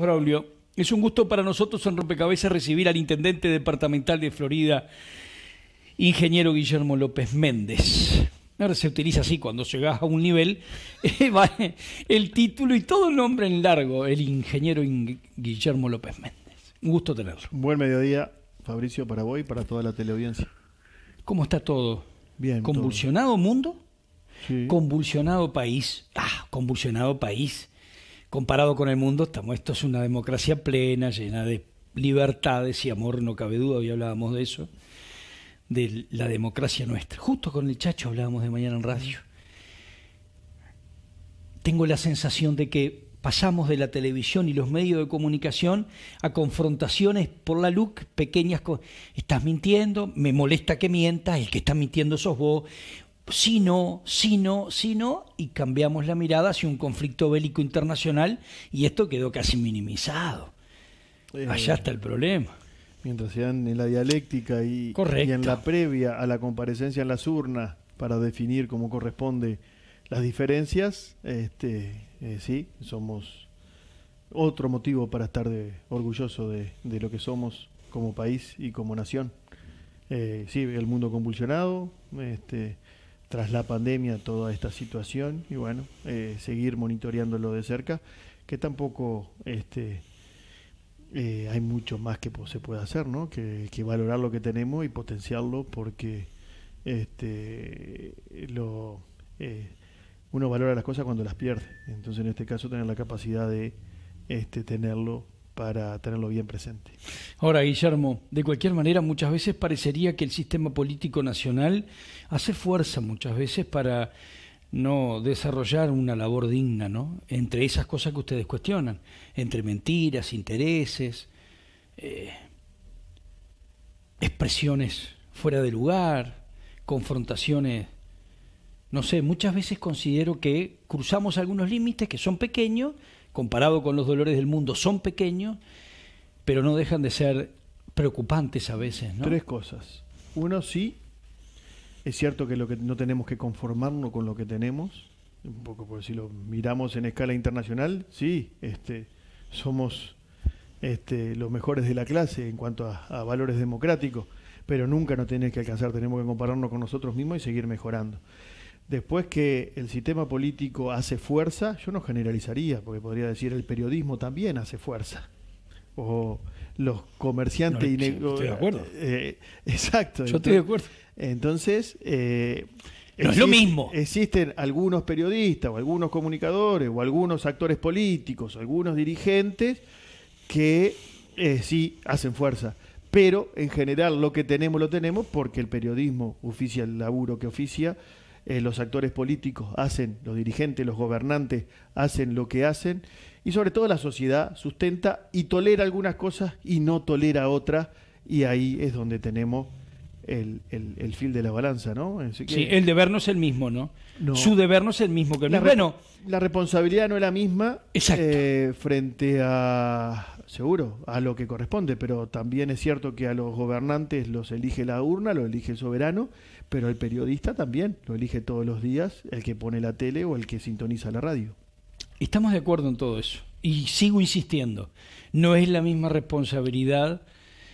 Braulio, es un gusto para nosotros en Rompecabezas recibir al intendente departamental de Florida, ingeniero Guillermo López Méndez. Ahora se utiliza así cuando llegas a un nivel, eh, el título y todo el nombre en largo, el ingeniero Guillermo López Méndez. Un gusto tenerlo. Buen mediodía, Fabricio, para vos y para toda la teleaudiencia. ¿Cómo está todo? Bien. ¿Convulsionado mundo? Convulsionado país. Ah, convulsionado país comparado con el mundo, estamos, esto es una democracia plena, llena de libertades y amor, no cabe duda, hoy hablábamos de eso, de la democracia nuestra. Justo con el Chacho hablábamos de mañana en radio. Tengo la sensación de que pasamos de la televisión y los medios de comunicación a confrontaciones por la luz, pequeñas, cosas. estás mintiendo, me molesta que mientas, el que está mintiendo sos vos, si no, si no, si no, y cambiamos la mirada hacia un conflicto bélico internacional y esto quedó casi minimizado. Eh, Allá está el problema. Mientras sean en la dialéctica y, en la previa a la comparecencia en las urnas para definir cómo corresponde las diferencias, este, eh, sí, somos otro motivo para estar de, orgulloso de, lo que somos como país y como nación. Eh, sí, el mundo convulsionado, este, tras la pandemia toda esta situación y bueno, eh, seguir monitoreándolo de cerca, que tampoco este, eh, hay mucho más que se pueda hacer, ¿no? Que, valorar lo que tenemos y potenciarlo porque este, lo, eh, uno valora las cosas cuando las pierde. Entonces en este caso tener la capacidad de este, tenerlo para tenerlo bien presente. Ahora, Guillermo, de cualquier manera, muchas veces parecería que el sistema político nacional hace fuerza muchas veces para no desarrollar una labor digna, ¿no? Entre esas cosas que ustedes cuestionan, entre mentiras, intereses, eh, expresiones fuera de lugar, confrontaciones. No sé, muchas veces considero que cruzamos algunos límites que son pequeños, comparado con los dolores del mundo, son pequeños, pero no dejan de ser preocupantes a veces. Tres cosas. Uno, sí, es cierto que, lo que no tenemos que conformarnos con lo que tenemos, un poco por si lo miramos en escala internacional, sí, este, somos este, los mejores de la clase en cuanto a, valores democráticos, pero nunca nos tienes que alcanzar, tenemos que compararnos con nosotros mismos y seguir mejorando. Después que el sistema político hace fuerza, yo no generalizaría, porque podría decir el periodismo también hace fuerza. O los comerciantes y Estoy de acuerdo. Eh, eh, exacto. Yo estoy de acuerdo. Entonces. Eh, es lo mismo. Existen algunos periodistas, o algunos comunicadores, o algunos actores políticos, o algunos dirigentes que sí hacen fuerza. Pero en general lo que tenemos lo tenemos porque el periodismo oficia el laburo que oficia eh, los actores políticos hacen, los dirigentes, los gobernantes hacen lo que hacen, y sobre todo la sociedad sustenta y tolera algunas cosas y no tolera otras, y ahí es donde tenemos el, el, fil de la balanza, ¿no? sí, el deber no es el mismo, ¿no? Su deber no es el mismo que el la la responsabilidad no es la misma eh, frente a, seguro, a lo que corresponde, pero también es cierto que a los gobernantes los elige la urna, los elige el soberano, pero el periodista también lo elige todos los días, el que pone la tele o el que sintoniza la radio. Estamos de acuerdo en todo eso. Y sigo insistiendo, no es la misma responsabilidad.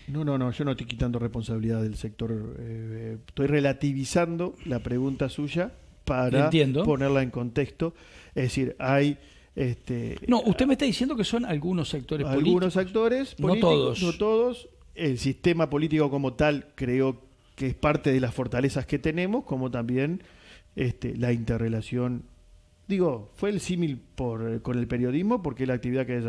No, no, no, yo no estoy quitando responsabilidad del sector. Eh, eh, estoy relativizando la pregunta suya para ponerla en contexto. Es decir, hay... Este, no, usted me está diciendo que son algunos sectores políticos. Algunos actores, políticos, no todos. No todos. El sistema político como tal creo que es parte de las fortalezas que tenemos, como también este, la interrelación. Digo, fue el símil con el periodismo, porque es la actividad que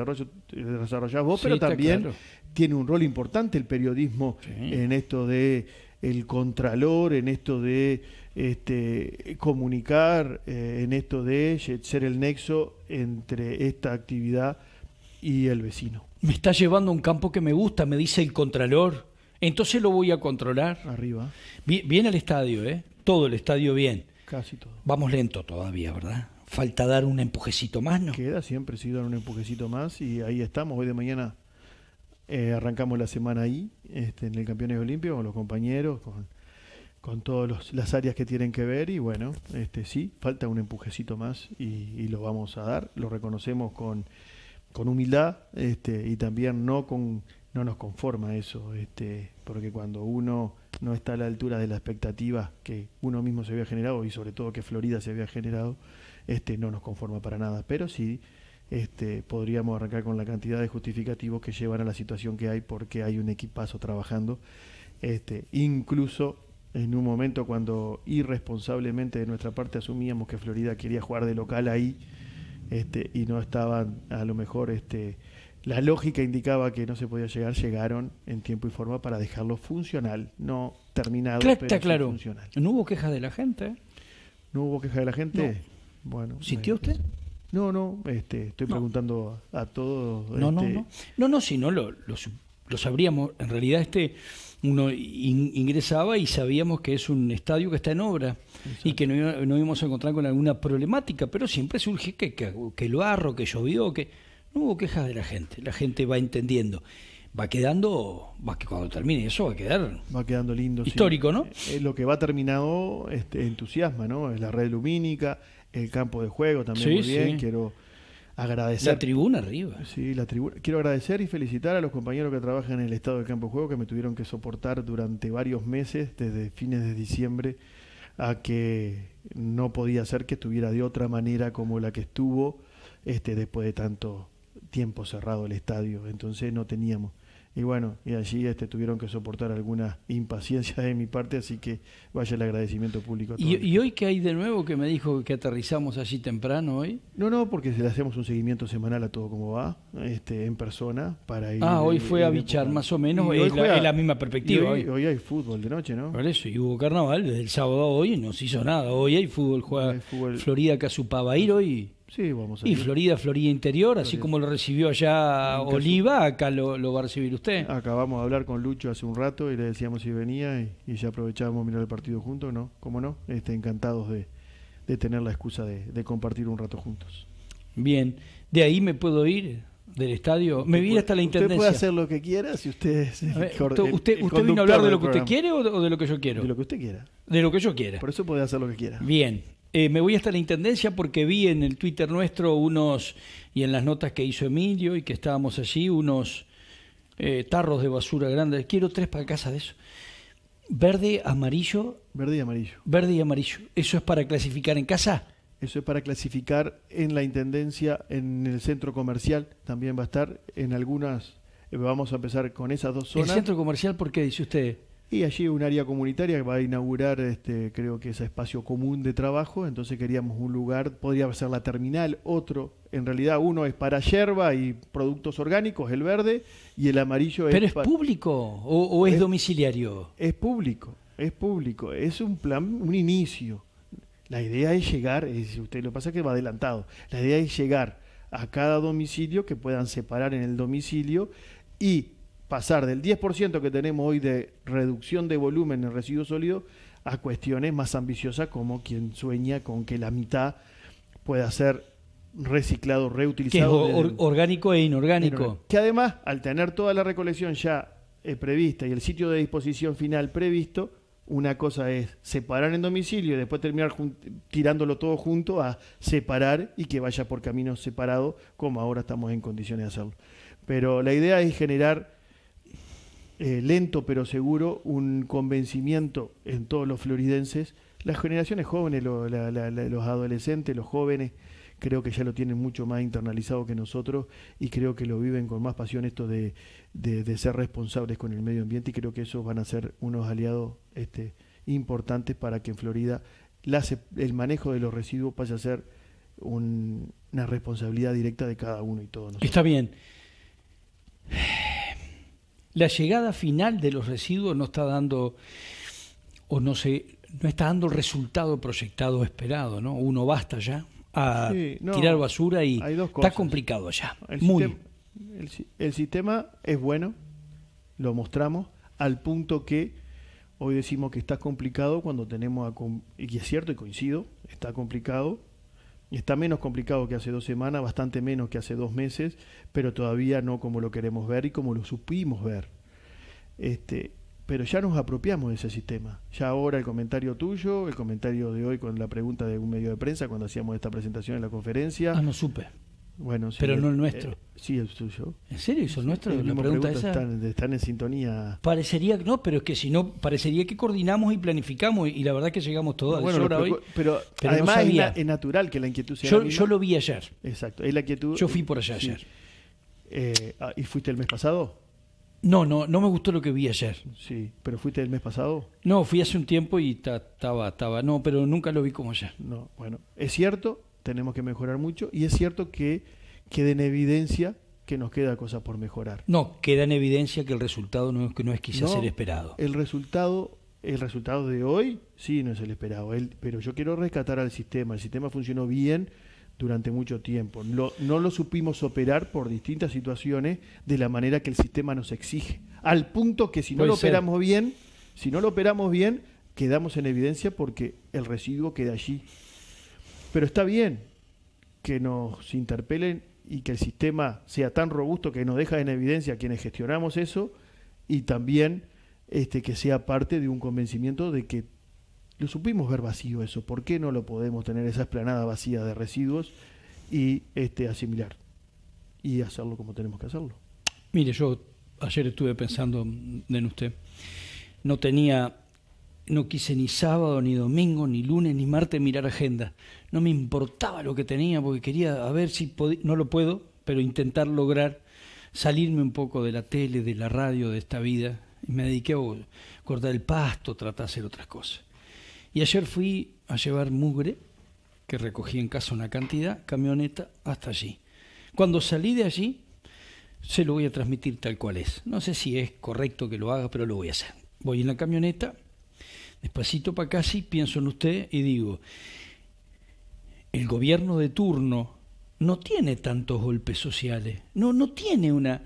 desarrollás vos, pero también tiene un rol importante el periodismo en esto de el contralor, en esto de este, comunicar, eh, en esto de ser el nexo entre esta actividad y el vecino. Me está llevando a un campo que me gusta, me dice el contralor, entonces lo voy a controlar. Arriba. Bien, al estadio, ¿eh? Todo el estadio bien. Casi todo. Vamos lento todavía, ¿verdad? Falta dar un empujecito más, ¿no? Queda siempre, sí, dar un empujecito más y ahí estamos. Hoy de mañana eh, arrancamos la semana ahí, este, en el Campeones Olimpio, con los compañeros, con, todas las áreas que tienen que ver y bueno, este, sí, falta un empujecito más y, lo vamos a dar. Lo reconocemos con, con humildad este, y también no con no nos conforma eso, este, porque cuando uno no está a la altura de la expectativa que uno mismo se había generado y sobre todo que Florida se había generado, este, no nos conforma para nada. Pero sí este, podríamos arrancar con la cantidad de justificativos que llevan a la situación que hay porque hay un equipazo trabajando. Este, incluso en un momento cuando irresponsablemente de nuestra parte asumíamos que Florida quería jugar de local ahí este, y no estaban a lo mejor... Este, la lógica indicaba que no se podía llegar, llegaron en tiempo y forma para dejarlo funcional, no terminado, claro, está claro. funcional. ¿No hubo quejas de la gente? ¿No hubo queja de la gente? ¿eh? Bueno. ¿Sintió usted? No, no, este, estoy preguntando a, todos. No, no, este, no. No, no, si no lo, sabríamos. En realidad, este uno ingresaba y sabíamos que es un estadio que está en obra y que no, íbamos a encontrar con alguna problemática, pero siempre surge que, que, que el barro, que llovió, que no hubo quejas de la gente, la gente va entendiendo. Va quedando, va que cuando termine eso va a quedar. Va quedando lindo. Histórico, ¿no? Eh, eh, lo que va terminado este, entusiasma, ¿no? Es la red lumínica, el campo de juego también muy bien. Quiero agradecer. La tribuna arriba. Sí, la tribuna. Quiero agradecer y felicitar a los compañeros que trabajan en el estado del campo de juego que me tuvieron que soportar durante varios meses, desde fines de diciembre, a que no podía ser que estuviera de otra manera como la que estuvo este, después de tanto tiempo cerrado el estadio, entonces no teníamos. Y bueno, y allí este, tuvieron que soportar alguna impaciencia de mi parte, así que vaya el agradecimiento público. A ¿Y, hoy qué hay de nuevo que me dijo que aterrizamos allí temprano hoy? No, no, porque le hacemos un seguimiento semanal a todo como va, este, en persona, para ir... Ah, hoy fue eh, a bichar, más o menos, es la, misma perspectiva. Hoy, hay fútbol de noche, ¿no? Por eso, y hubo carnaval, desde el sábado hoy no se hizo nada, hoy hay fútbol, juega Florida fútbol. Florida ir hoy... Sí, vamos a Y Florida, Florida Interior, así como lo recibió allá Oliva, acá lo, va a recibir usted. Acabamos de hablar con Lucho hace un rato y le decíamos si venía y, ya aprovechábamos mirar el partido juntos, ¿no? Como no? Este, encantados de, tener la excusa de, compartir un rato juntos. Bien, de ahí me puedo ir del estadio, me voy hasta la intendencia. Usted puede hacer lo que quiera si usted usted, vino a hablar de lo que usted quiere de, o de lo que yo quiero? De lo que usted quiera. De lo que yo quiera. Por eso puede hacer lo que quiera. Bien, eh, me voy hasta la Intendencia porque vi en el Twitter nuestro unos, y en las notas que hizo Emilio y que estábamos allí, unos eh, tarros de basura grandes. Quiero tres para casa de eso. Verde, amarillo. Verde y amarillo. Verde y amarillo. ¿Eso es para clasificar en casa? Eso es para clasificar en la Intendencia, en el centro comercial también va a estar, en algunas, eh, vamos a empezar con esas dos zonas. ¿El centro comercial por qué dice usted? Y allí un área comunitaria que va a inaugurar, este, creo que es espacio común de trabajo, entonces queríamos un lugar, podría ser la terminal, otro, en realidad uno es para yerba y productos orgánicos, el verde, y el amarillo es... ¿Pero es público o, es, domiciliario? Es público, es público, es un plan, un inicio. La idea es llegar, si usted lo pasa que va adelantado, la idea es llegar a cada domicilio, que puedan separar en el domicilio y pasar del 10% que tenemos hoy de reducción de volumen en residuos sólidos a cuestiones más ambiciosas como quien sueña con que la mitad pueda ser reciclado, reutilizado. orgánico e inorgánico. Que además, al tener toda la recolección ya eh, prevista y el sitio de disposición final previsto, una cosa es separar en domicilio y después terminar tirándolo todo junto a separar y que vaya por caminos separados, como ahora estamos en condiciones de hacerlo. Pero la idea es generar eh, lento pero seguro un convencimiento en todos los floridenses. Las generaciones jóvenes, los adolescentes, los jóvenes, creo que ya lo tienen mucho más internalizado que nosotros y creo que lo viven con más pasión esto de, ser responsables con el medio ambiente y creo que esos van a ser unos aliados este, importantes para que en Florida el manejo de los residuos pase a ser una responsabilidad directa de cada uno y todos nosotros. Está bien la llegada final de los residuos no está dando o no sé no está dando el resultado proyectado esperado, ¿no? Uno basta ya a tirar basura y está complicado ya. muy. Sistema, el, el, sistema es bueno, lo mostramos al punto que hoy decimos que está complicado cuando tenemos a, y es cierto y coincido, está complicado Está menos complicado que hace dos semanas, bastante menos que hace dos meses, pero todavía no como lo queremos ver y como lo supimos ver. Este, pero ya nos apropiamos de ese sistema. Ya ahora el comentario tuyo, el comentario de hoy con la pregunta de un medio de prensa cuando hacíamos esta presentación en la conferencia. Ah, no supe. Bueno, pero no el eh, nuestro. Eh, sí, el suyo. ¿En serio ¿Y el nuestro? la pregunta esa. Están, en sintonía. Parecería, que no, pero es que si no, parecería que coordinamos y planificamos y, la verdad que llegamos todos bueno, a pero, hoy. Pero, además es, natural que la inquietud sea. Yo, yo lo vi ayer. Exacto, es la inquietud. Yo fui por allá ayer. Eh, ah, ¿Y fuiste el mes pasado? No, no, no me gustó lo que vi ayer. Sí, pero fuiste el mes pasado. No, fui hace un tiempo y estaba, estaba, no, pero nunca lo vi como ayer. No, bueno, es cierto tenemos que mejorar mucho y es cierto que queda en evidencia que nos queda cosa por mejorar. No, queda en evidencia que el resultado no, no es quizás el esperado. El resultado, el resultado de hoy, sí, no es el esperado. pero yo quiero rescatar al sistema. El sistema funcionó bien durante mucho tiempo. no lo supimos operar por distintas situaciones de la manera que el sistema nos exige. Al punto que si no lo operamos bien, si no lo operamos bien, quedamos en evidencia porque el residuo queda allí. Pero está bien que nos interpelen y que el sistema sea tan robusto que nos deja en evidencia quienes gestionamos eso y también este, que sea parte de un convencimiento de que lo supimos ver vacío eso. ¿Por qué no lo podemos tener esa esplanada vacía de residuos y este, asimilar y hacerlo como tenemos que hacerlo? Mire, yo ayer estuve pensando en usted. No tenía no quise ni sábado, ni domingo, ni lunes, ni martes mirar agenda. No me importaba lo que tenía porque quería a ver si podía, no lo puedo, pero intentar lograr salirme un poco de la tele, de la radio, de esta vida. Y me dediqué a cortar el pasto, tratar de hacer otras cosas. Y ayer fui a llevar mugre, que recogí en casa una cantidad, camioneta, hasta allí. Cuando salí de allí, se lo voy a transmitir tal cual es. No sé si es correcto que lo haga, pero lo voy a hacer. Voy en la camioneta Despacito para casi pienso en usted y digo, el gobierno de turno no tiene tantos golpes sociales, no, no tiene una...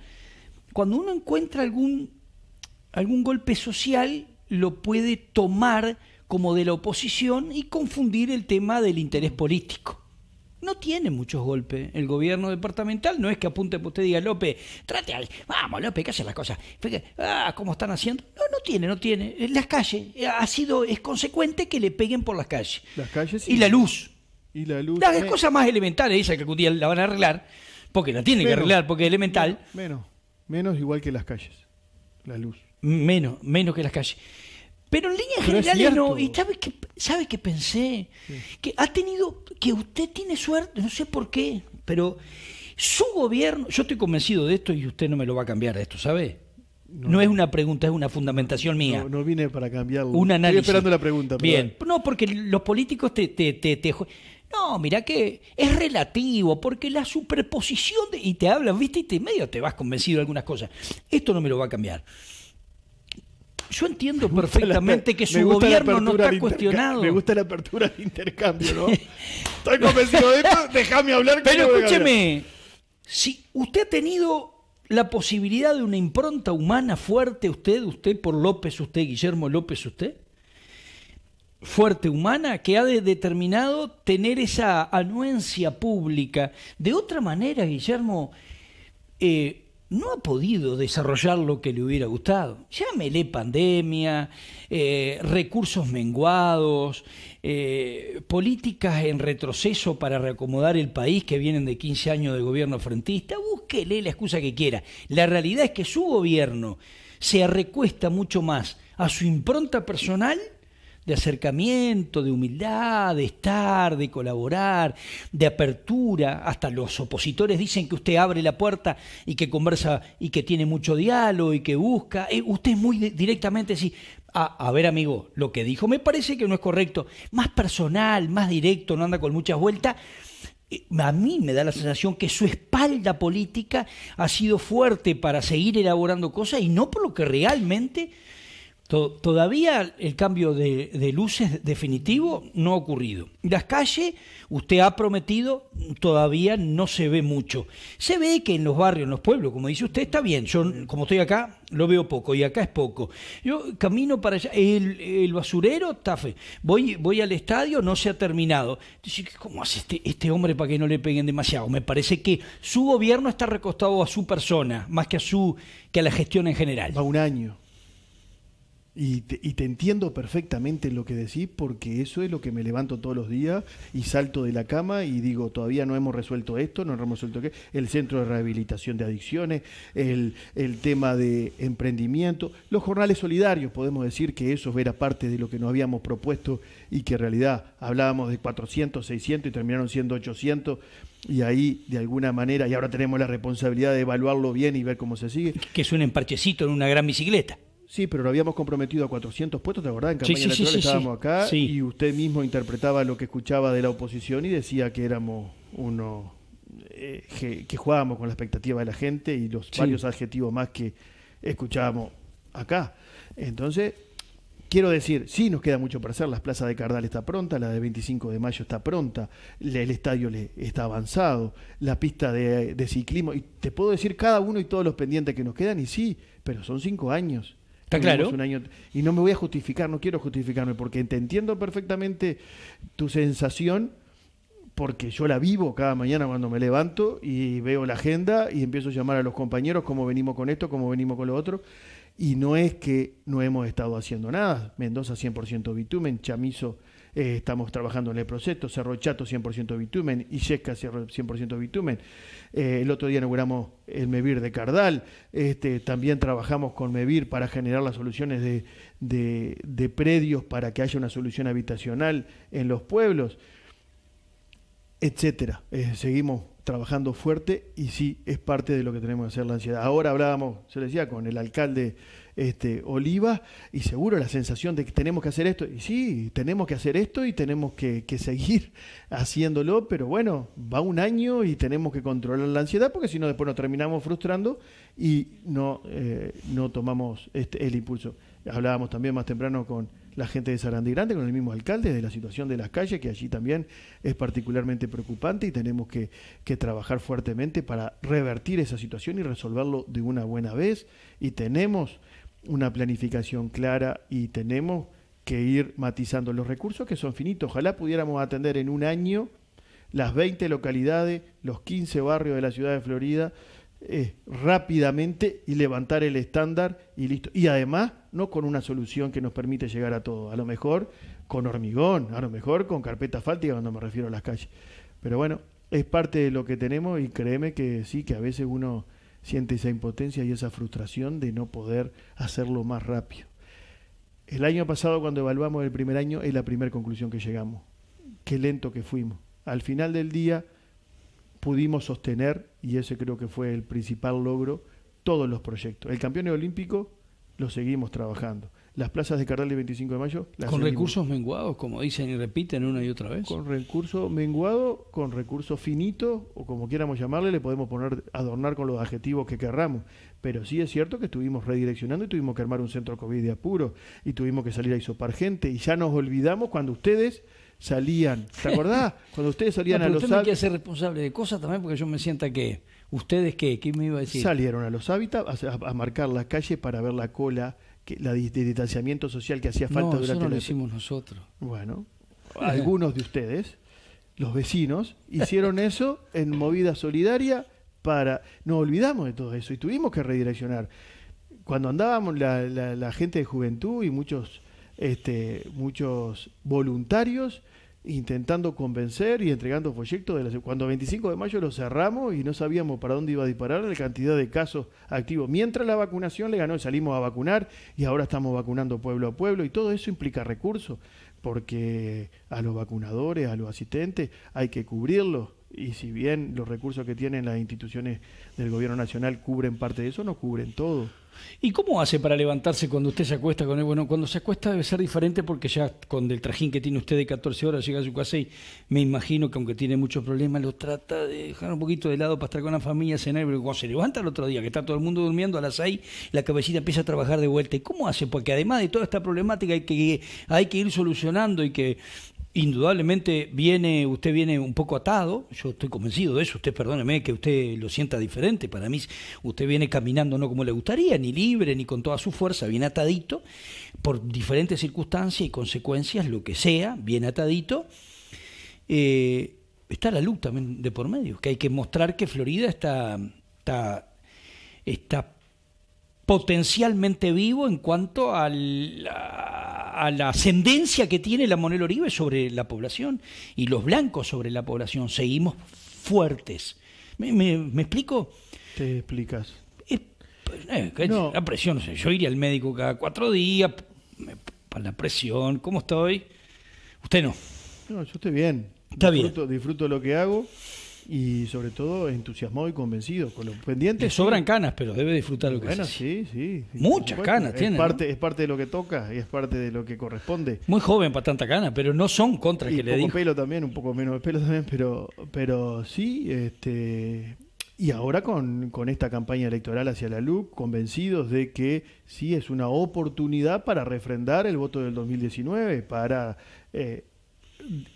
Cuando uno encuentra algún, algún golpe social, lo puede tomar como de la oposición y confundir el tema del interés político no tiene muchos golpes el gobierno departamental. No es que apunte para usted diga, López, trate vamos, López, que hace las cosas. Ah, ¿cómo están haciendo? No, no tiene, no tiene. Las calles, eh, ha sido, es consecuente que le peguen por las calles. Las calles Y la luz. Y la Las eh. cosas más elementales, dice que algún día la van a arreglar, porque la tienen que arreglar, porque es elemental. Menos, menos igual que las calles, la luz. Menos, menos que las calles. Pero en líneas general, generales no. ¿Y sabes qué, sabe qué pensé? Que ha tenido, que usted tiene suerte, no sé por qué, pero su gobierno, yo estoy convencido de esto y usted no me lo va a cambiar de esto, ¿sabe? No, es una pregunta, es una fundamentación mía. No, no vine para cambiarlo. Un Estoy esperando la pregunta. Bien. No, porque los políticos te, te, No, mira que es relativo, porque la superposición de... Y te hablan, ¿viste? Y te medio te vas convencido de algunas cosas. Esto no me lo va a cambiar. Yo entiendo perfectamente que su gobierno no está cuestionado. Me gusta la apertura de intercambio, ¿no? Estoy convencido de esto, déjame hablar. Pero escúcheme, si usted ha tenido la posibilidad de una impronta humana fuerte, usted, usted por López, usted, Guillermo López, usted, fuerte humana que ha de determinado tener esa anuencia pública. De otra manera, Guillermo, eh, no ha podido desarrollar lo que le hubiera gustado. Llámele pandemia, eh, recursos menguados, eh, políticas en retroceso para reacomodar el país que vienen de 15 años de gobierno frontista. búsquele la excusa que quiera. La realidad es que su gobierno se recuesta mucho más a su impronta personal de acercamiento, de humildad, de estar, de colaborar, de apertura. Hasta los opositores dicen que usted abre la puerta y que conversa y que tiene mucho diálogo y que busca. Eh, usted es muy directamente dice, ah, a ver, amigo, lo que dijo me parece que no es correcto. Más personal, más directo, no anda con muchas vueltas eh, a mí me da la sensación que su espalda política ha sido fuerte para seguir elaborando cosas y no por lo que realmente todavía el cambio de, luces definitivo no ha ocurrido. Las calles, usted ha prometido, todavía no se ve mucho. Se ve que en los barrios, en los pueblos, como dice usted, está bien. Yo, como estoy acá, lo veo poco y acá es poco. Yo camino para allá, el, el basurero está Voy, voy al estadio, no se ha terminado. Dice, ¿cómo hace este, este hombre para que no le peguen demasiado? Me parece que su gobierno está recostado a su persona, más que a, su, que a la gestión en general. A un año. Y te, entiendo perfectamente lo que decís porque eso es lo que me levanto todos los días y salto de la cama y digo, todavía no hemos resuelto esto, no hemos resuelto qué, el centro de rehabilitación de adicciones, el, el tema de emprendimiento, los jornales solidarios, podemos decir que eso era parte de lo que nos habíamos propuesto y que en realidad hablábamos de 400, 600 y terminaron siendo 800 y ahí de alguna manera, y ahora tenemos la responsabilidad de evaluarlo bien y ver cómo se sigue. Que es un emparchecito en una gran bicicleta. Sí, pero lo habíamos comprometido a 400 puestos, ¿de acordás? En campaña electoral estábamos acá y usted mismo interpretaba lo que escuchaba de la oposición y decía que éramos uno eh, que, jugábamos con la expectativa de la gente y los varios adjetivos más que escuchábamos acá. Entonces, quiero decir, sí, nos queda mucho para hacer. las plazas de Cardal está pronta, la de 25 de mayo está pronta, el estadio le está avanzado, la pista de, de ciclismo, y te puedo decir cada uno y todos los pendientes que nos quedan, y sí, pero son cinco años Está claro. Un año, y no me voy a justificar, no quiero justificarme, porque entiendo perfectamente tu sensación, porque yo la vivo cada mañana cuando me levanto y veo la agenda y empiezo a llamar a los compañeros cómo venimos con esto, cómo venimos con lo otro. Y no es que no hemos estado haciendo nada. Mendoza 100% bitumen, Chamizo eh, estamos trabajando en el proceso Cerro Chato 100% bitumen, y Cerro 100% bitumen, eh, el otro día inauguramos el MEVIR de Cardal, este, también trabajamos con MEVIR para generar las soluciones de, predios para que haya una solución habitacional en los pueblos etcétera. Eh, seguimos trabajando fuerte y sí es parte de lo que tenemos que hacer la ansiedad. Ahora hablábamos, se decía, con el alcalde este, Oliva y seguro la sensación de que tenemos que hacer esto. Y sí, tenemos que hacer esto y tenemos que, seguir haciéndolo, pero bueno, va un año y tenemos que controlar la ansiedad porque si no después nos terminamos frustrando y no, eh, no tomamos este, el impulso. Hablábamos también más temprano con la gente de Sarandí Grande, con el mismo alcalde, de la situación de las calles, que allí también es particularmente preocupante y tenemos que, trabajar fuertemente para revertir esa situación y resolverlo de una buena vez. Y tenemos una planificación clara y tenemos que ir matizando los recursos que son finitos. Ojalá pudiéramos atender en un año las 20 localidades, los 15 barrios de la ciudad de Florida eh, rápidamente y levantar el estándar y listo. Y además no con una solución que nos permite llegar a todo. A lo mejor con hormigón, a lo mejor con carpeta asfáltica cuando me refiero a las calles. Pero bueno, es parte de lo que tenemos y créeme que sí, que a veces uno siente esa impotencia y esa frustración de no poder hacerlo más rápido. El año pasado, cuando evaluamos el primer año, es la primera conclusión que llegamos. Qué lento que fuimos. Al final del día pudimos sostener, y ese creo que fue el principal logro, todos los proyectos. El campeón olímpico lo seguimos trabajando. Las plazas de Cardal de 25 de mayo. con recursos menguados, como dicen y repiten una y otra vez. Con recursos menguado, con recurso finito, o como quieramos llamarle, le podemos poner, adornar con los adjetivos que querramos. Pero sí es cierto que estuvimos redireccionando y tuvimos que armar un centro COVID de apuro y tuvimos que salir a isopar gente. Y ya nos olvidamos cuando ustedes salían. ¿Te acordás? Cuando ustedes salían a los. Yo me ser responsable de cosas también porque yo me sienta que ¿Ustedes qué? ¿Qué me iba a decir? Salieron a los hábitats a, marcar la calle para ver la cola, que, la distanciamiento social que hacía falta no, durante eso no lo hicimos nosotros. Bueno, algunos de ustedes, los vecinos, hicieron eso en movida solidaria para... No olvidamos de todo eso y tuvimos que redireccionar. Cuando andábamos la, la gente de juventud y muchos, este, muchos voluntarios intentando convencer y entregando proyectos, De la, cuando 25 de mayo lo cerramos y no sabíamos para dónde iba a disparar la cantidad de casos activos. Mientras la vacunación le ganó, salimos a vacunar y ahora estamos vacunando pueblo a pueblo y todo eso implica recursos porque a los vacunadores, a los asistentes hay que cubrirlos y si bien los recursos que tienen las instituciones del gobierno nacional cubren parte de eso, no cubren todo. ¿Y cómo hace para levantarse cuando usted se acuesta con él? Bueno, cuando se acuesta debe ser diferente porque ya con el trajín que tiene usted de 14 horas llega a su casa y me imagino que aunque tiene muchos problemas lo trata de dejar un poquito de lado para estar con la familia, cenar, pero cuando se levanta el otro día, que está todo el mundo durmiendo a las 6, la cabecita empieza a trabajar de vuelta. ¿Y cómo hace? Porque además de toda esta problemática hay que, hay que ir solucionando y que Indudablemente viene, usted viene un poco atado, yo estoy convencido de eso, usted perdóneme que usted lo sienta diferente, para mí usted viene caminando no como le gustaría, ni libre, ni con toda su fuerza, bien atadito, por diferentes circunstancias y consecuencias, lo que sea, viene atadito. Eh, está la luz también de por medio, que hay que mostrar que Florida está, está, está potencialmente vivo en cuanto a la, a la ascendencia que tiene la Monel Oribe sobre la población y los blancos sobre la población. Seguimos fuertes. ¿Me, explico? Te explicas. Eh, la presión, no sé, yo iría al médico cada cuatro días, para la presión, ¿cómo estoy? Usted no. No, yo estoy bien. Está disfruto, bien. Disfruto lo que hago y sobre todo entusiasmado y convencido con los pendientes. sobran canas, pero debe disfrutar lo que Bueno, sí, sí. Muchas canas es tiene. Parte, Es parte de lo que toca y es parte de lo que corresponde. Muy joven para tanta cana, pero no son contra que le digo. Un poco pelo también, un poco menos de pelo también, pero, pero sí, este. Y ahora con, esta campaña electoral hacia la luz, convencidos de que sí es una oportunidad para refrendar el voto del 2019, para eh,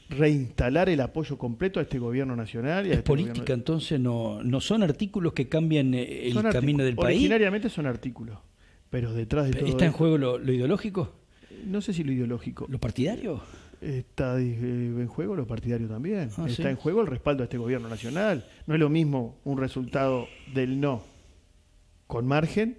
reinstalar el apoyo completo a este gobierno nacional. Y es este política, entonces no, no son artículos que cambian eh, el camino del país. Originariamente son artículos, pero detrás de ¿Está en juego lo, ideológico? No sé si lo ideológico. ¿Lo partidario? Está eh, en juego lo partidario también. Ah, está en juego el respaldo a este gobierno nacional. No es lo mismo un resultado del no con margen,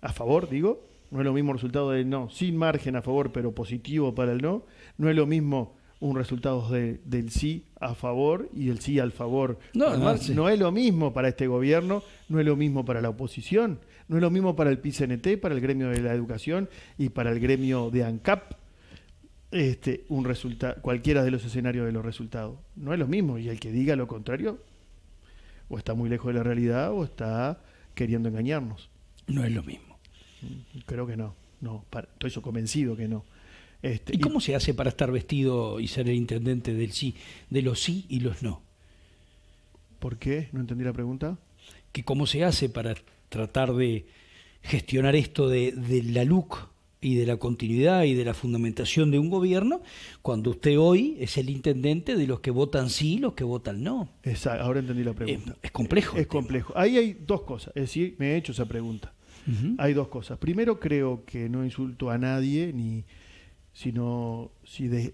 a favor, digo. No es lo mismo un resultado del no sin margen a favor, pero positivo para el no. No es lo mismo un resultado de, del sí a favor y el sí al favor. No, no es lo mismo para este gobierno, no es lo mismo para la oposición, no es lo mismo para el PCNT, para el gremio de la educación y para el gremio de ANCAP. Este, un resultado, cualquiera de los escenarios de los resultados. No es lo mismo. Y el que diga lo contrario, o está muy lejos de la realidad, o está queriendo engañarnos. No es lo mismo. Mm, creo que no. No, estoy convencido que no. Este, ¿Y, cómo se hace para estar vestido y ser el intendente del sí, de los sí y los no? ¿Por qué? No entendí la pregunta. ¿Que ¿Cómo se hace para tratar de gestionar esto de, la LUC y de la continuidad y de la fundamentación de un gobierno cuando usted hoy es el intendente de los que votan sí y los que votan no? Exacto, ahora entendí la pregunta. Es, complejo. Es, este complejo. Ahí hay dos cosas, es decir, me he hecho esa pregunta. Hay dos cosas. Primero, creo que no insulto a nadie ni sino si,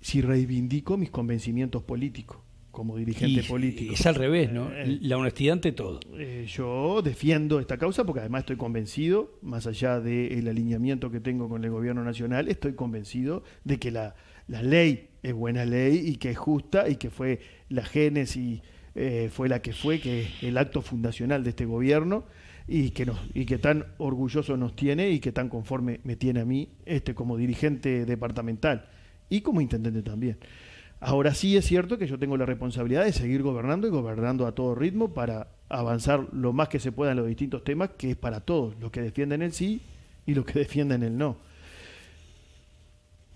si, reivindico mis convencimientos políticos como dirigente político. Es al revés, ¿no? Eh, eh. la honestidad ante todo. Eh, yo defiendo esta causa porque además estoy convencido, más allá del alineamiento que tengo con el gobierno nacional, estoy convencido de que la, ley es buena ley y que es justa y que fue la génesis, fue la que fue, que es el acto fundacional de este gobierno y que, y tan orgulloso nos tiene y que tan conforme me tiene a mí este, como dirigente departamental y como intendente también. Ahora sí es cierto que yo tengo la responsabilidad de seguir gobernando y gobernando a todo ritmo para avanzar lo más que se pueda en los distintos temas, que es para todos, los que defienden el sí y los que defienden el no.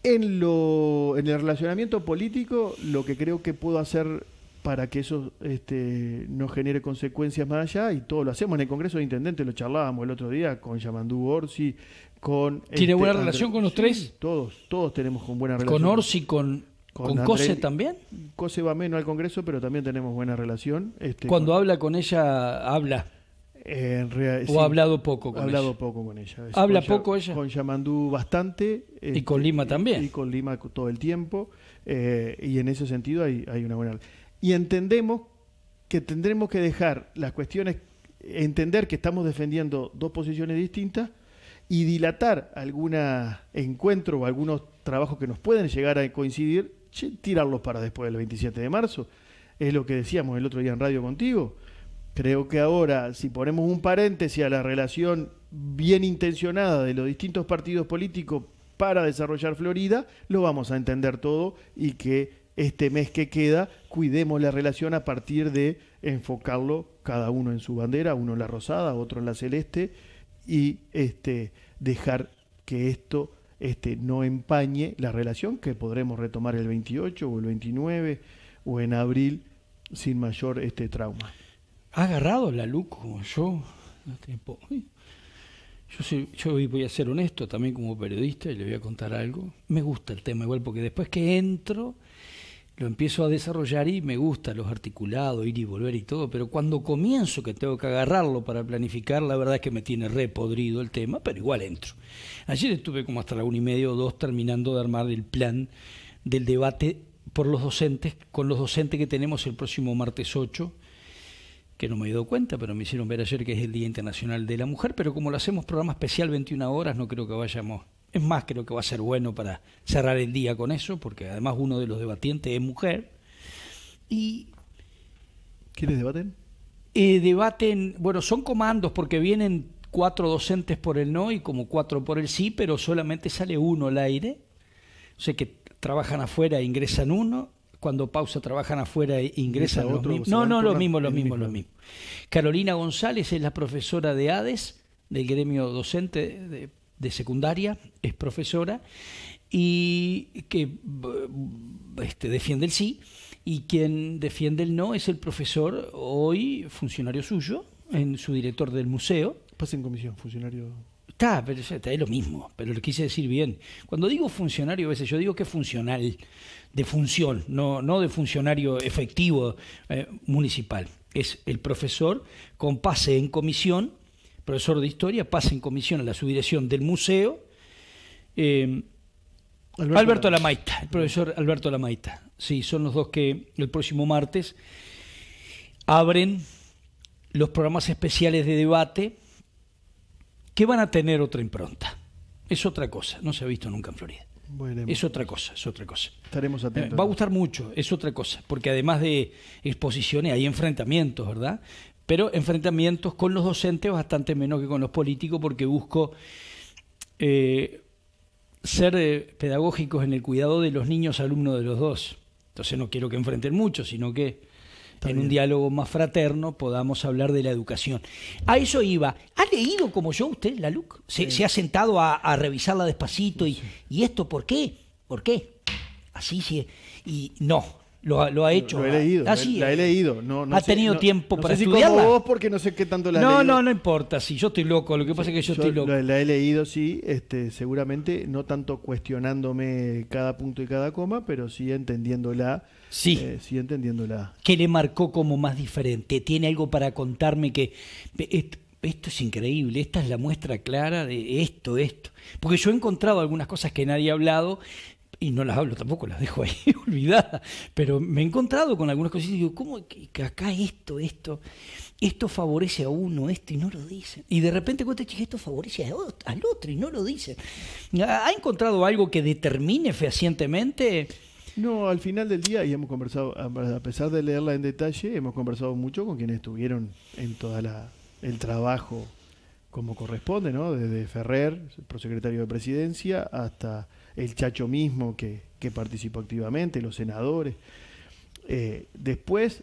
En, lo, en el relacionamiento político, lo que creo que puedo hacer para que eso este, no genere consecuencias más allá y todo lo hacemos. En el Congreso de Intendentes lo charlábamos el otro día con Yamandú Orsi, con... ¿Tiene este buena relación con los tres? todos, todos tenemos con buena relación. ¿Con Orsi, con, con, Cose también? Cose va menos al Congreso, pero también tenemos buena relación. Este, Cuando habla con ella, habla. o ha hablado poco con ha hablado poco con ella. Habla poco ella. Con Yamandú bastante. y con este, Lima también. Y, con Lima todo el tiempo. Eh, y en ese sentido hay, hay una buena y entendemos que tendremos que dejar las cuestiones, entender que estamos defendiendo dos posiciones distintas y dilatar algún encuentro o algunos trabajos que nos pueden llegar a coincidir, tirarlos para después del 27 de marzo. Es lo que decíamos el otro día en Radio Contigo. Creo que ahora, si ponemos un paréntesis a la relación bien intencionada de los distintos partidos políticos para desarrollar Florida, lo vamos a entender todo y que este mes que queda, cuidemos la relación a partir de enfocarlo cada uno en su bandera, uno en la rosada, otro en la celeste, y este, dejar que esto este, no empañe la relación que podremos retomar el 28 o el 29 o en abril sin mayor este, trauma. Ha agarrado la luz como yo. Yo, yo voy a ser honesto también como periodista y le voy a contar algo. Me gusta el tema igual porque después que entro lo empiezo a desarrollar y me gusta los articulados, ir y volver y todo, pero cuando comienzo que tengo que agarrarlo para planificar, la verdad es que me tiene re el tema, pero igual entro. Ayer estuve como hasta la una y media o dos terminando de armar el plan del debate por los docentes, con los docentes que tenemos el próximo martes 8, que no me he dado cuenta, pero me hicieron ver ayer que es el Día Internacional de la Mujer, pero como lo hacemos programa especial 21 horas, no creo que vayamos es más, creo que va a ser bueno para cerrar el día con eso, porque además uno de los debatientes es mujer. Y ¿Quiénes debaten? Eh, debaten, bueno, son comandos porque vienen cuatro docentes por el no y como cuatro por el sí, pero solamente sale uno al aire. O sea que trabajan afuera e ingresan uno, cuando pausa trabajan afuera e ingresan otro, los mismos. No, no, lo mismo, lo mismo, lo mismo. Carolina González es la profesora de ADES, del gremio docente de de secundaria, es profesora y que eh, este, defiende el sí y quien defiende el no es el profesor hoy funcionario suyo, en su director del museo. Pase en comisión, funcionario Está, pero es lo mismo, pero lo quise decir bien. Cuando digo funcionario, a veces yo digo que funcional, de función, no, no de funcionario efectivo eh, municipal. Es el profesor con pase en comisión profesor de historia, pasa en comisión a la subdirección del museo. Eh, Alberto, Lamaita, el profesor Alberto Lamaita. Sí, son los dos que el próximo martes abren los programas especiales de debate que van a tener otra impronta. Es otra cosa, no se ha visto nunca en Florida. Bueno, es otra cosa, es otra cosa. Estaremos eh, atentos. va a gustar mucho, es otra cosa, porque además de exposiciones hay enfrentamientos, ¿verdad? pero enfrentamientos con los docentes bastante menos que con los políticos porque busco eh, ser eh, pedagógicos en el cuidado de los niños alumnos de los dos. Entonces no quiero que enfrenten mucho, sino que en un diálogo más fraterno podamos hablar de la educación. A eso iba. ¿Ha leído como yo usted la LUC? ¿Se, ha sentado a, revisarla despacito? Y, y, esto por qué? ¿Por qué? Así sí. Y no, lo, ha hecho. Lo, he leído. la he leído. No, ha tenido tiempo para estudiarla. porque no sé qué tanto No, no, importa. Si sí, yo estoy loco, lo que pasa es que yo, estoy loco. La he leído, sí, este, seguramente no tanto cuestionándome cada punto y cada coma, pero sí entendiéndola. Sí. Eh, sí entendiéndola. ¿Qué le marcó como más diferente. Tiene algo para contarme que esto es increíble, esta es la muestra clara de esto, esto. Porque yo he encontrado algunas cosas que nadie ha hablado y no las hablo tampoco, las dejo ahí olvidadas, pero me he encontrado con algunas cosas y digo, ¿cómo que acá esto, esto, esto favorece a uno, esto y no lo dice? Y de repente cuenta, esto favorece al otro y no lo dice. ¿Ha encontrado algo que determine fehacientemente? No, al final del día, y hemos conversado, a pesar de leerla en detalle, hemos conversado mucho con quienes estuvieron en todo el trabajo como corresponde, ¿no? Desde Ferrer, prosecretario de Presidencia, hasta el Chacho mismo que, participó activamente, los senadores. Eh, después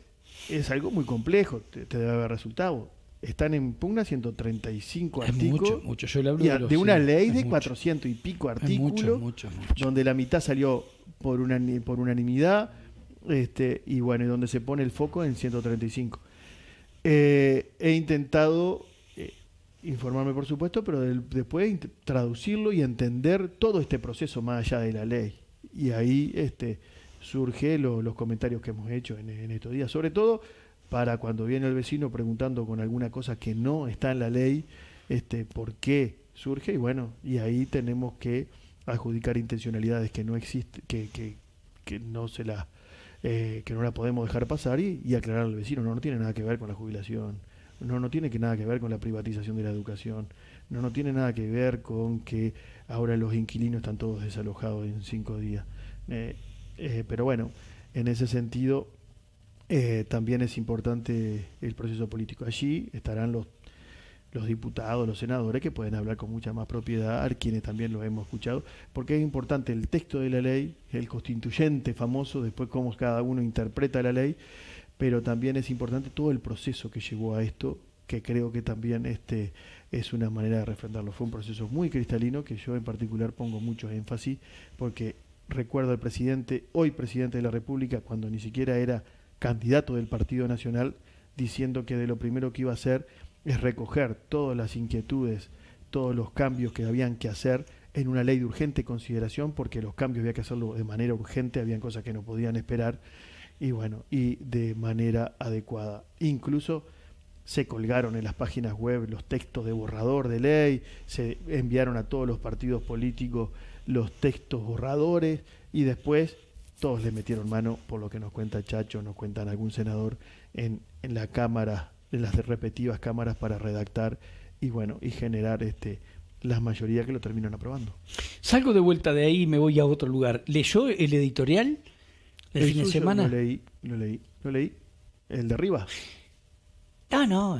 es algo muy complejo, te, debe haber resultado. Están en pugna 135 artículos. Mucho, de, una ley de 400 y pico artículos, donde la mitad salió por, una, por unanimidad, este, y bueno, y donde se pone el foco en 135. Eh, he intentado informarme por supuesto, pero después traducirlo y entender todo este proceso más allá de la ley. Y ahí este, surge los comentarios que hemos hecho en, estos días, sobre todo para cuando viene el vecino preguntando con alguna cosa que no está en la ley, este, por qué surge, y bueno, y ahí tenemos que adjudicar intencionalidades que no existen, que, no se la eh, que no la podemos dejar pasar y, y aclarar al vecino, no, no tiene nada que ver con la jubilación no, no tiene que nada que ver con la privatización de la educación, no, no tiene nada que ver con que ahora los inquilinos están todos desalojados en cinco días. Eh, eh, pero bueno, en ese sentido eh, también es importante el proceso político. Allí estarán los, los diputados, los senadores, que pueden hablar con mucha más propiedad, quienes también lo hemos escuchado, porque es importante el texto de la ley, el constituyente famoso, después cómo cada uno interpreta la ley, pero también es importante todo el proceso que llegó a esto, que creo que también este, es una manera de refrendarlo. Fue un proceso muy cristalino que yo en particular pongo mucho énfasis, porque recuerdo al presidente, hoy presidente de la República, cuando ni siquiera era candidato del Partido Nacional, diciendo que de lo primero que iba a hacer es recoger todas las inquietudes, todos los cambios que habían que hacer en una ley de urgente consideración, porque los cambios había que hacerlo de manera urgente, habían cosas que no podían esperar, y bueno, y de manera adecuada. Incluso se colgaron en las páginas web los textos de borrador de ley, se enviaron a todos los partidos políticos los textos borradores y después todos le metieron mano, por lo que nos cuenta Chacho, nos cuentan algún senador en, en la cámara, en las repetitivas cámaras para redactar y bueno, y generar este las mayorías que lo terminan aprobando. Salgo de vuelta de ahí y me voy a otro lugar. ¿Leyó el editorial? ¿El, fin de semana? Lo leí, lo leí, lo leí. ¿El de arriba? Ah no. Ah,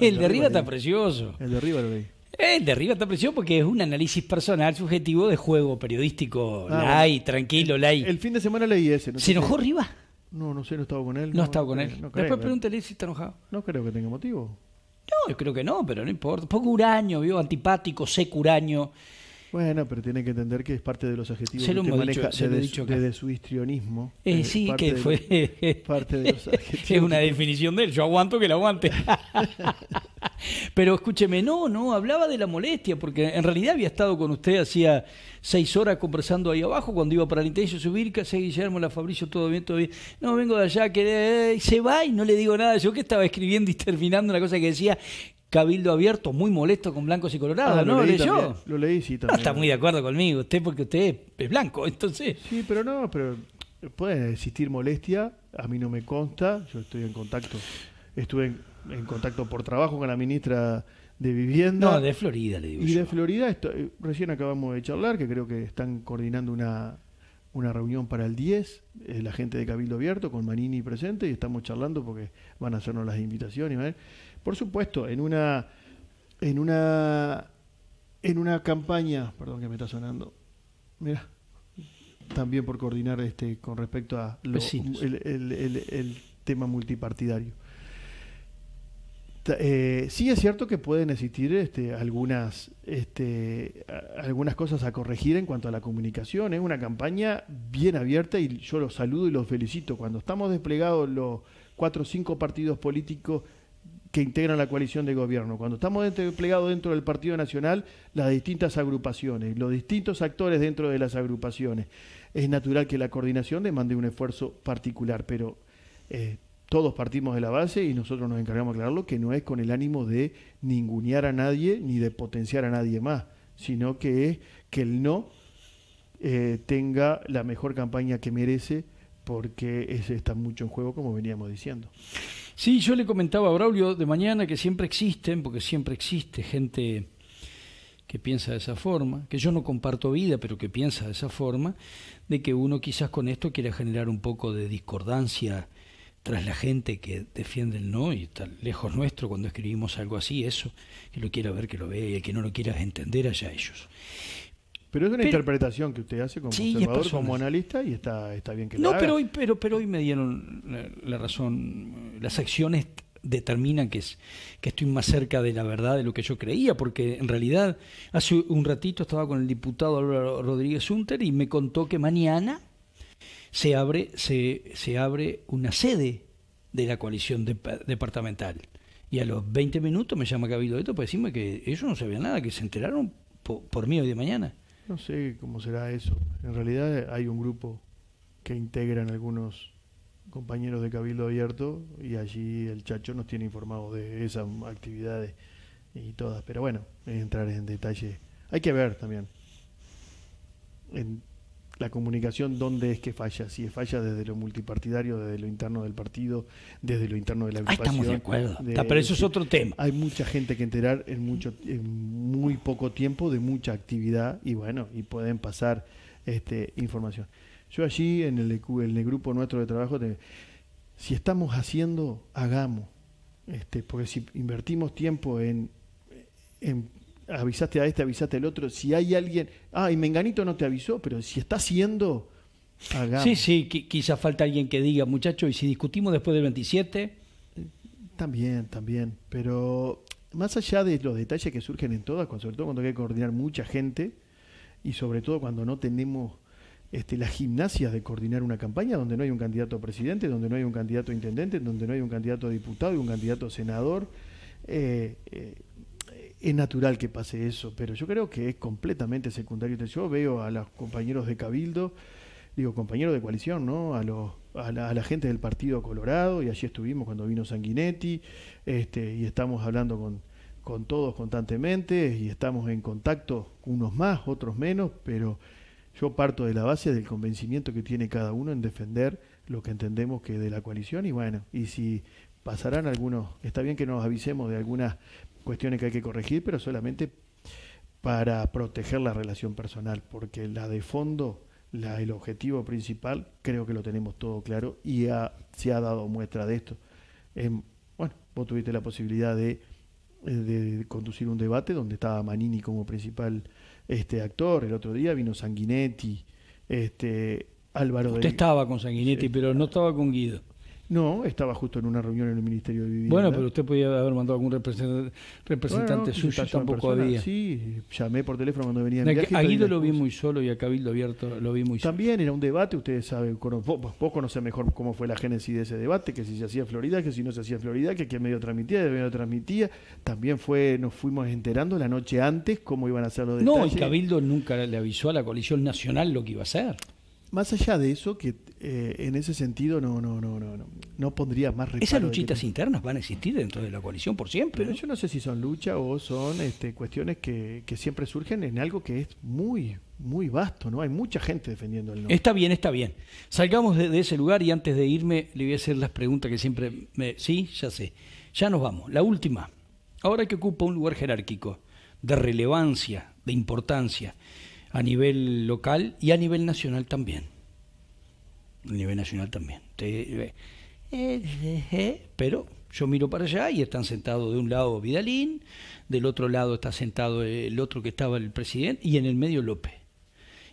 eh, el, de arriba está precioso. El de arriba lo leí. El de arriba está precioso porque es un análisis personal, subjetivo de juego periodístico. Ah, light, tranquilo, light. El fin de semana leí ese. No ¿Se enojó Riva? No, no sé, no estaba con él. No, estaba con él. Después pregúntale si está enojado. No creo que tenga motivo. No, yo creo que no, pero no importa. Poco uraño, vio, antipático, seco curaño. Bueno, pero tiene que entender que es parte de los adjetivos se lo que maneja desde, su histrionismo. Eh, eh sí, que fue parte de los adjetivos. Es una definición de él, yo aguanto que la aguante. pero escúcheme, no, no, hablaba de la molestia, porque en realidad había estado con usted hacía seis horas conversando ahí abajo, cuando iba para el intenso subir, casi Guillermo, la Fabricio, todo bien, todo bien. No, vengo de allá, que eh, eh, se va y no le digo nada. Yo que estaba escribiendo y terminando una cosa que decía, Cabildo Abierto, muy molesto con blancos y colorados, ah, ¿no? Lo leí, lo leí sí también. está muy de acuerdo conmigo usted porque usted es blanco, entonces. Sí, pero no, pero puede existir molestia, a mí no me consta, yo estoy en contacto, estuve en, contacto por trabajo con la ministra de vivienda. No, de Florida, le digo. Y de Florida, eh, recién acabamos de charlar, que creo que están coordinando una, una reunión para el 10, eh, la gente de Cabildo Abierto, con Manini presente, y estamos charlando porque van a hacernos las invitaciones. ¿eh? Por supuesto, en una, en una, en una campaña, perdón que me está sonando, mira, también por coordinar este con respecto a el, tema multipartidario. Eh, sí es cierto que pueden existir este, algunas, este, algunas cosas a corregir en cuanto a la comunicación. Es una campaña bien abierta y yo los saludo y los felicito. Cuando estamos desplegados los cuatro o cinco partidos políticos que integran la coalición de gobierno. Cuando estamos desplegados dentro del Partido Nacional, las distintas agrupaciones, los distintos actores dentro de las agrupaciones, es natural que la coordinación demande un esfuerzo particular, pero eh, todos partimos de la base y nosotros nos encargamos de aclararlo, que no es con el ánimo de ningunear a nadie ni de potenciar a nadie más, sino que es que el no eh, tenga la mejor campaña que merece porque ese está mucho en juego, como veníamos diciendo. Sí, yo le comentaba a Braulio de mañana que siempre existen, porque siempre existe gente que piensa de esa forma, que yo no comparto vida, pero que piensa de esa forma, de que uno quizás con esto quiera generar un poco de discordancia tras la gente que defiende el no y está lejos nuestro cuando escribimos algo así, eso, que lo quiera ver, que lo vea, y el que no lo quiera entender, allá ellos. Pero es una interpretación que usted hace como sí, como analista, y está, está bien que no, haga. pero hoy, pero, pero hoy me dieron la, razón. Las acciones determinan que, es, que estoy más cerca de la verdad de lo que yo creía, porque en realidad hace un ratito estaba con el diputado Rodríguez Hunter y me contó que mañana se abre, se, se abre una sede de la coalición departamental. Y a los 20 minutos me llama Cabildo esto para decirme que ellos no sabían nada, que se enteraron por, por mí hoy de mañana. No sé cómo será eso. En realidad hay un grupo que integran algunos compañeros de Cabildo Abierto y allí el Chacho nos tiene informados de esas actividades y todas. Pero bueno, entrar en detalle. Hay que ver también la comunicación, ¿dónde es que falla? Si falla desde lo multipartidario, desde lo interno del partido, desde lo interno de la agrupación. Ah, estamos de acuerdo. pero eso es otro tema. Hay mucha gente que enterar en, mucho, en muy poco tiempo de mucha actividad y bueno, y pueden pasar este, información. Yo allí en el, en el grupo nuestro de trabajo, si estamos haciendo, hagamos. Este, porque si invertimos tiempo en avisaste a este, avisaste al otro, si hay alguien, ah, y Menganito no te avisó, pero si está haciendo... Hagamos. Sí, sí, quizás falta alguien que diga, muchacho y si discutimos después del 27... También, también, pero más allá de los detalles que surgen en todas, sobre todo cuando hay que coordinar mucha gente, y sobre todo cuando no tenemos este, las gimnasias de coordinar una campaña donde no hay un candidato a presidente, donde no hay un candidato intendente, donde no hay un candidato diputado y un candidato senador. Eh, eh, es natural que pase eso, pero yo creo que es completamente secundario. Yo veo a los compañeros de Cabildo, digo, compañeros de coalición, ¿no? A, los, a, la, gente del Partido Colorado, y allí estuvimos cuando vino Sanguinetti, este, y estamos hablando con, con todos constantemente, y estamos en contacto, unos más, otros menos, pero yo parto de la base del convencimiento que tiene cada uno en defender lo que entendemos que de la coalición, y bueno, y si pasarán algunos, está bien que nos avisemos de algunas cuestiones que hay que corregir, pero solamente para proteger la relación personal, porque la de fondo, la, el objetivo principal, creo que lo tenemos todo claro y se ha dado muestra de esto. Em, bueno, vos tuviste la posibilidad de, conducir un debate donde estaba Manini como principal este, actor, el otro día vino Sanguinetti, este, Álvaro Usted estaba con Sanguinetti, pero no estaba con Guido. No, estaba justo en una reunión en el Ministerio de Vivienda. Bueno, pero usted podía haber mandado algún representante, representante suyo, tampoco había. Sí, llamé por teléfono cuando venía a viaje. A Guido lo vi muy solo y a Cabildo Abierto lo vi muy solo. También era un debate, ustedes saben, vos, vos, conocés mejor cómo fue la génesis de ese debate, que si se hacía Florida, que si no se hacía Florida, que quién medio transmitía, de medio transmitía. También fue, nos fuimos enterando la noche antes cómo iban a hacer los detalles. No, y Cabildo nunca le avisó a la coalición nacional lo que iba a hacer. Más allá de eso, que eh, en ese sentido no, no, no, no, no, no pondría más Esas luchitas internas van a existir dentro de la coalición por siempre. yo no sé si son luchas o son este, cuestiones que, siempre surgen en algo que es muy, muy vasto, ¿no? Hay mucha gente defendiendo el nombre. Está bien, está bien. Salgamos de, ese lugar y antes de irme le voy a hacer las preguntas que siempre me... Sí, ya sé. Ya nos vamos. La última. Ahora que ocupa un lugar jerárquico, de relevancia, de importancia, a nivel local y a nivel nacional también a nivel nacional también. Eh, eh, eh, pero yo miro para allá y están sentados de un lado Vidalín, del otro lado está sentado el otro que estaba el presidente y en el medio López.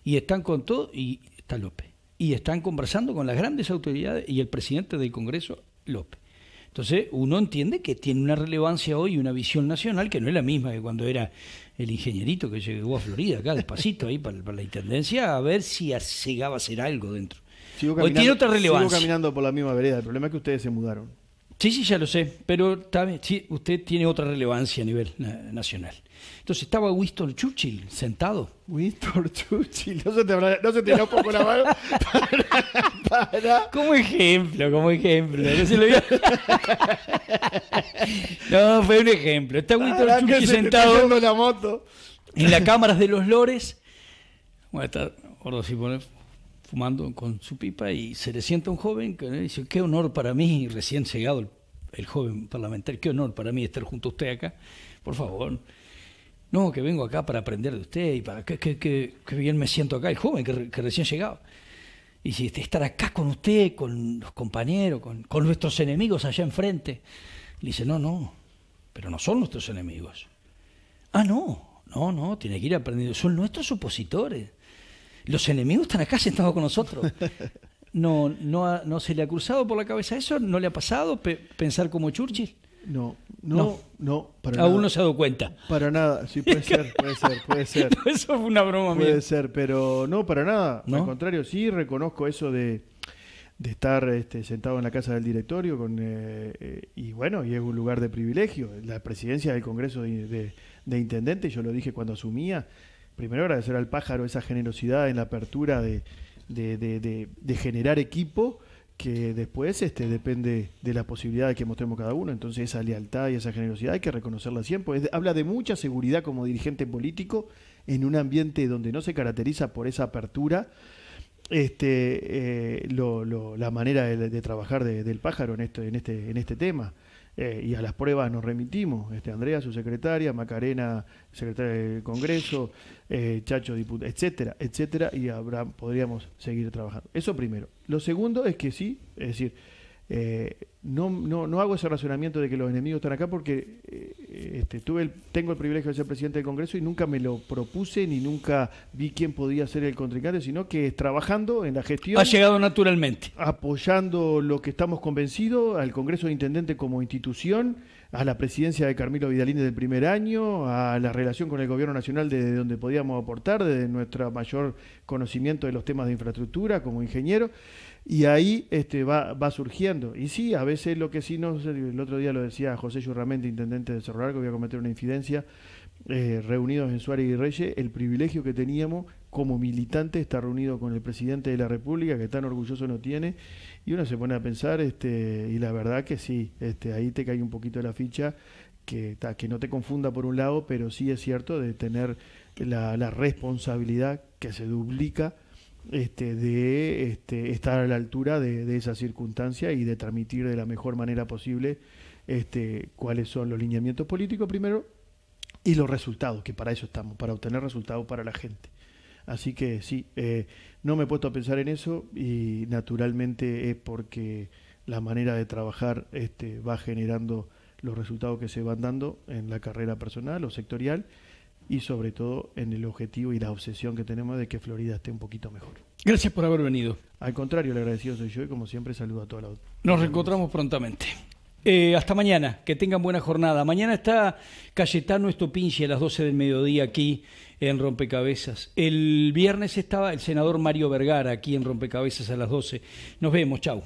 Y están con todo y está López. Y están conversando con las grandes autoridades y el presidente del Congreso, López. Entonces uno entiende que tiene una relevancia hoy una visión nacional que no es la misma que cuando era el ingenierito que llegó a Florida, acá despacito, ahí para, la Intendencia, a ver si llegaba a hacer algo dentro. Hoy tiene otra relevancia. Sigo caminando por la misma vereda. El problema es que ustedes se mudaron. Sí, sí, ya lo sé. Pero también, sí, usted tiene otra relevancia a nivel nacional. Entonces estaba Winston Churchill sentado. Winston Churchill, no se te, no se te pongo la mano para, Como ejemplo, como ejemplo. No, fue un ejemplo. Está Winston Churchill se sentado la moto. en la cámara de los Lores. Bueno, está gordo si pone fumando con su pipa y se le sienta un joven que dice, qué honor para mí, recién llegado el, joven parlamentario, qué honor para mí estar junto a usted acá, por favor. No, que vengo acá para aprender de usted y para que, que, bien me siento acá, el joven que, recién llegado. Y si este, estar acá con usted, con los compañeros, con, con nuestros enemigos allá enfrente. Le dice, no, no, pero no son nuestros enemigos. Ah, no, no, no, tiene que ir aprendiendo. Son nuestros opositores los enemigos están acá sentados con nosotros. No, no, no se le ha cruzado por la cabeza eso, no le ha pasado pensar como Churchill. No, no, no, Aún no se ha dado cuenta. Para nada, sí, puede ser, puede ser, puede ser. eso fue una broma mía. Puede ser, pero no, para nada. Al contrario, sí reconozco eso de, estar este, sentado en la casa del directorio con, eh, eh, y bueno, y es un lugar de privilegio. La presidencia del Congreso de, de, de Intendente, yo lo dije cuando asumía, primero agradecer al pájaro esa generosidad en la apertura de, generar equipo que después este, depende de la posibilidad que mostremos cada uno. Entonces esa lealtad y esa generosidad hay que reconocerla siempre. habla de mucha seguridad como dirigente político en un ambiente donde no se caracteriza por esa apertura. Este, eh, la manera de, trabajar del pájaro en este, este, este tema. Eh, y a las pruebas nos remitimos. Este, Andrea, su secretaria, Macarena, secretaria del Congreso, eh, Chacho, diputado, etcétera, etcétera, y habrá, podríamos seguir trabajando. Eso primero. Lo segundo es que sí, es decir, eh, no, no, no, hago ese razonamiento de que los enemigos están acá porque eh, este, tuve el, tengo el privilegio de ser presidente del Congreso y nunca me lo propuse ni nunca vi quién podía ser el contrincante, sino que es trabajando en la gestión. Ha llegado naturalmente. Apoyando lo que estamos convencidos, al Congreso de Intendente como institución, a la presidencia de Carmelo desde del primer año, a la relación con el Gobierno Nacional desde donde podíamos aportar, desde nuestro mayor conocimiento de los temas de infraestructura como ingeniero. Y ahí este, va, va surgiendo. Y sí, a veces lo que sí no El otro día lo decía José Yurramente, intendente de Cerro Largo, voy a cometer una infidencia. Eh, reunidos en Suárez y Reyes, el privilegio que teníamos como militante estar reunido con el presidente de la República, que tan orgulloso no tiene, y uno se pone a pensar, este, y la verdad que sí, este, ahí te cae un poquito la ficha, que, que no te confunda por un lado, pero sí es cierto de tener la responsabilidad que se duplica este, de este, estar a la altura de, esa circunstancia y de transmitir de la mejor manera posible este, cuáles son los lineamientos políticos primero y los resultados, que para eso estamos, para obtener resultados para la gente. Así que sí, eh, no me he puesto a pensar en eso y naturalmente es porque la manera de trabajar este, va generando los resultados que se van dando en la carrera personal o sectorial y sobre todo en el objetivo y la obsesión que tenemos de que Florida esté un poquito mejor. Gracias por haber venido. Al contrario, le agradecido soy yo y como siempre saludo a toda la Nos reencontramos prontamente. Eh, hasta mañana, que tengan buena jornada. Mañana está Cayetano Estopinci a las 12 del mediodía aquí en Rompecabezas. El viernes estaba el senador Mario Vergara aquí en Rompecabezas a las 12. Nos vemos, chau.